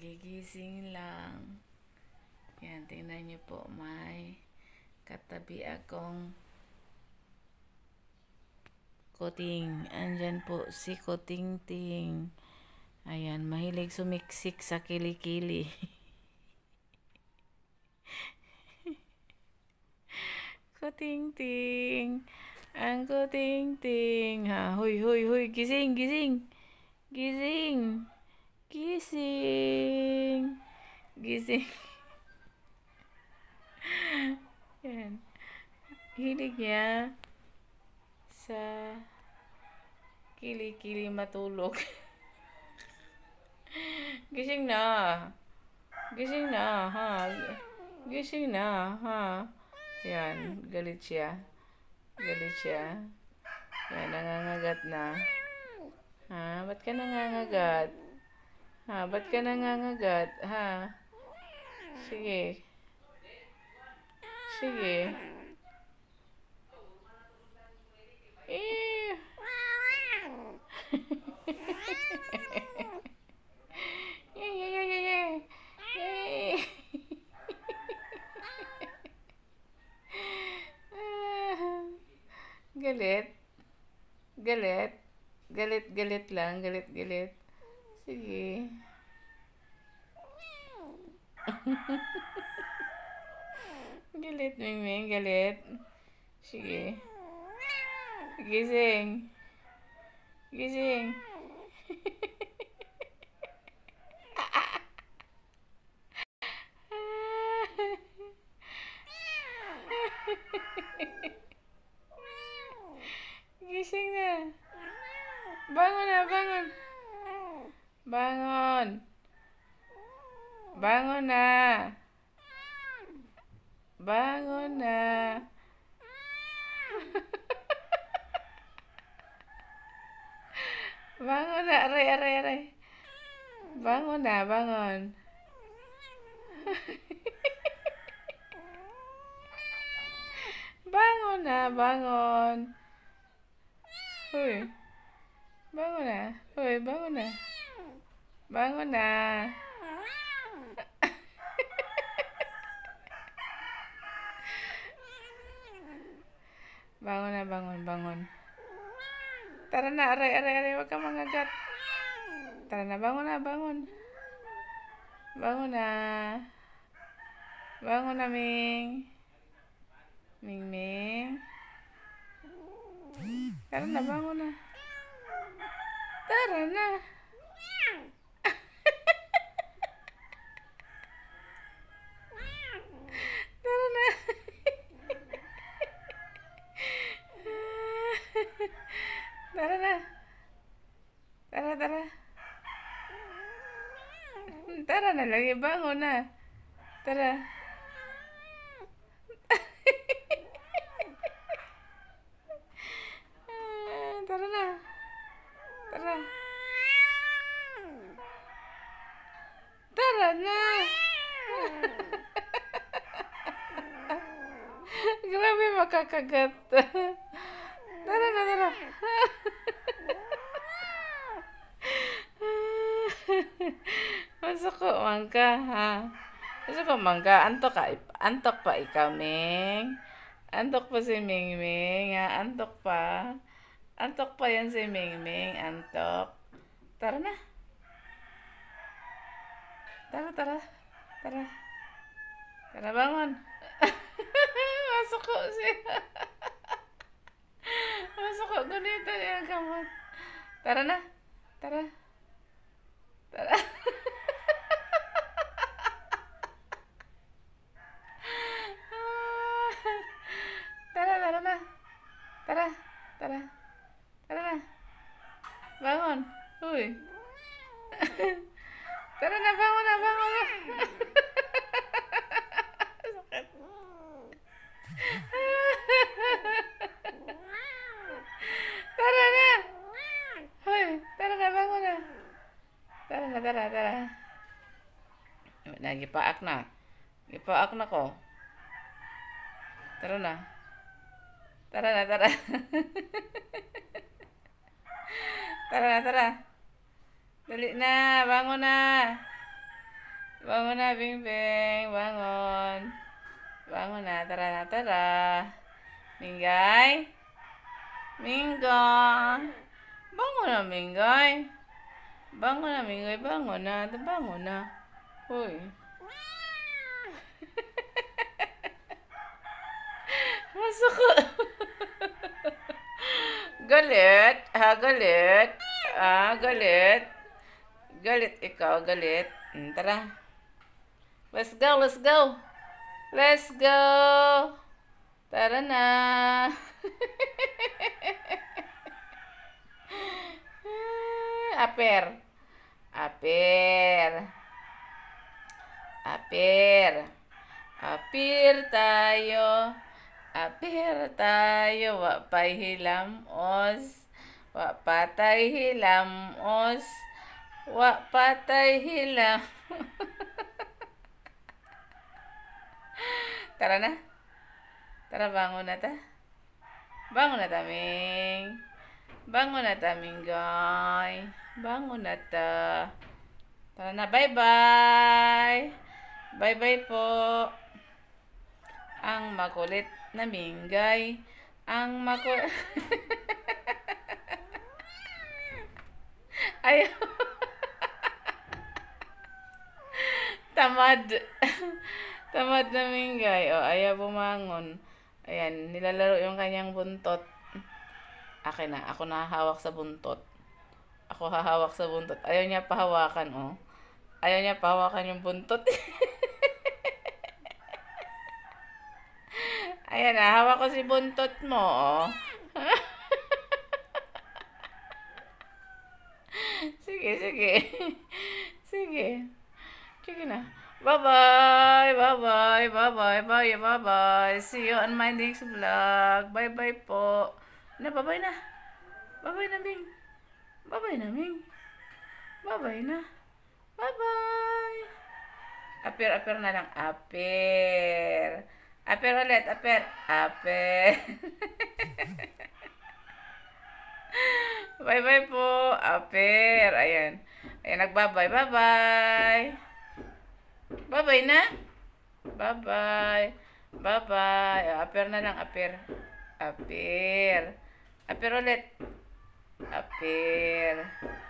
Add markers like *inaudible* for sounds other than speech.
kagigising lang. Yan, tingnan nyo po, may katabi akong kuting. Andyan po si kuting-ting. Ayan, mahilig sumiksik sa kilikili. *laughs* kuting-ting. Ang kuting-ting. Ha, huy, huy, huy. Gising, gising. Gising. Gising. Gising. *laughs* Yan. Hilig niya sa kili-kili matulog. *laughs* Gising na. Gising na, ha? Gising na, ha? Yan, galit siya. Galit siya. Yan, nangangagat na. Ha? Ba't ka nangangagat? Ha, ba't ka nangangagat? Ha? Sige. Sige. Eh. yeah, yeah, yeah, yeah, galit. Galit. Galit-galit lang. Galit-galit. Sige. *laughs* galit, Miming. Galit. Sige. Gising. Gising. *laughs* Gising na. Bangun na, bangun. Bangun. Bangun, Nah. Bangun, Nah. bangun, Nak. Re, re, re. Bangun, Nah. Bangun. bangun, Nah. *laughs* Bangun. Hui. Bangun, Nah. Hui, bangun, Nah. Bango na. bangon na, bangon, bangon. Tara na, aray, aray, aray, wag ka mangagat. Tara na, bangon na, bangon. Bangon na. Bangon na, Ming. Ming, Ming. Tara na, bangon na. Tara na. Tara na lang, ibango na. Tara. Tara na. *laughs* Tara. Tara na. Grabe makakagat. Tara na, tara. Masuko mangga ha. Masuko mangga antok ka antok pa ikaw Ming. Antok pa si Ming Ming ha. Antok pa. Antok pa yan si Ming Ming. Antok. Tara na. Tara, tara. Tara. Tara bangon. *laughs* Masuko siya. *laughs* Masuko. Gunita niya kamot. Tara na. Tara. Tara na, bango na, ba na. Sakit. tara na. Hoy, tara na, ba bango na. Tara na, tara, tara. Nagipaak na. Gipaak na ko. Tara na. Tara na, tara. *laughs* tara na, tara. Dali na, bangon na. Bangon na, Bing Bangon. Bangon na, tara na, tara. Minggay. Minggo. Bangon na, Mingay. Bangon na, Mingay. Bangon na, bangon na. Hoy. *laughs* Masuko. *laughs* galit. Ha, galit. Ah, galit. Galit ikaw, galit. Mm, tara. Let's go, let's go. Let's go. Tara na. *laughs* Aper. Aper. Aper. Aper tayo. Apir tayo. Wapay os. Wapatay hilamos. Wapatay os. Wa patay hila. Tara na. Tara, bangon na ta. Bangon na ta, Ming. Bangon na ta, Minggoy. Bangon na ta. Tara na, bye-bye. Bye-bye po. Ang makulit na Minggay. Ang makulit... *laughs* Ayaw. tamad. *laughs* tamad na guy O, ayaw bumangon. Ayan, nilalaro yung kanyang buntot. Akin na. Ako na hawak sa buntot. Ako hahawak sa buntot. Ayaw niya pahawakan, oh. Ayaw niya pahawakan yung buntot. *laughs* Ayan, hawak ko si buntot mo, oh. *laughs* sige, sige. sige. Sige na. Bye-bye! Bye-bye! Bye-bye! Bye! Bye-bye! See you on my next vlog. Bye-bye po. Na, bye-bye na. Bye-bye na, Ming. Bye-bye na, Ming. Bye-bye na. Bye-bye! Aper, aper na lang. Aper! Aper ulit. Aper! Aper! *laughs* Bye-bye po. Aper! Ayan. Ayan, nagbabay. Bye-bye. Bye-bye na. Bye-bye. Bye-bye. Oh, aper na lang, aper. Aper. Aper ulit. Aper.